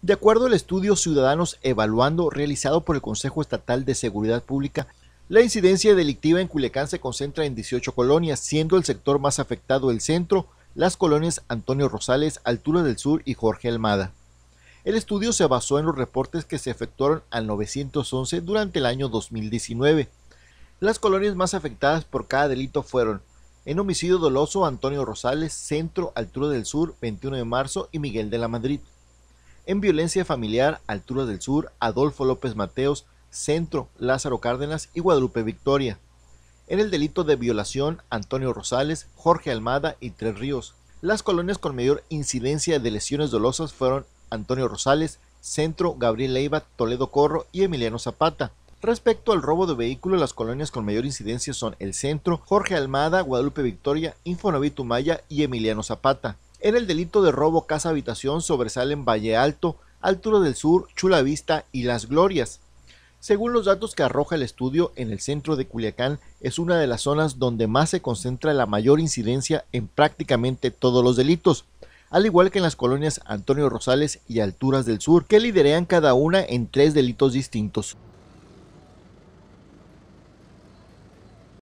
De acuerdo al estudio Ciudadanos Evaluando realizado por el Consejo Estatal de Seguridad Pública, la incidencia delictiva en Culiacán se concentra en 18 colonias, siendo el sector más afectado el centro, las colonias Antonio Rosales, Altura del Sur y Jorge Almada. El estudio se basó en los reportes que se efectuaron al 911 durante el año 2019. Las colonias más afectadas por cada delito fueron en homicidio doloso Antonio Rosales, Centro, Altura del Sur, 21 de marzo y Miguel de la Madrid en Violencia Familiar, Altura del Sur, Adolfo López Mateos, Centro, Lázaro Cárdenas y Guadalupe Victoria. En el delito de violación, Antonio Rosales, Jorge Almada y Tres Ríos. Las colonias con mayor incidencia de lesiones dolosas fueron Antonio Rosales, Centro, Gabriel Leiva, Toledo Corro y Emiliano Zapata. Respecto al robo de vehículos, las colonias con mayor incidencia son El Centro, Jorge Almada, Guadalupe Victoria, Infonavit Umaya y Emiliano Zapata. En el delito de robo casa-habitación sobresalen Valle Alto, Altura del Sur, Chulavista y Las Glorias. Según los datos que arroja el estudio, en el centro de Culiacán es una de las zonas donde más se concentra la mayor incidencia en prácticamente todos los delitos, al igual que en las colonias Antonio Rosales y Alturas del Sur, que liderean cada una en tres delitos distintos.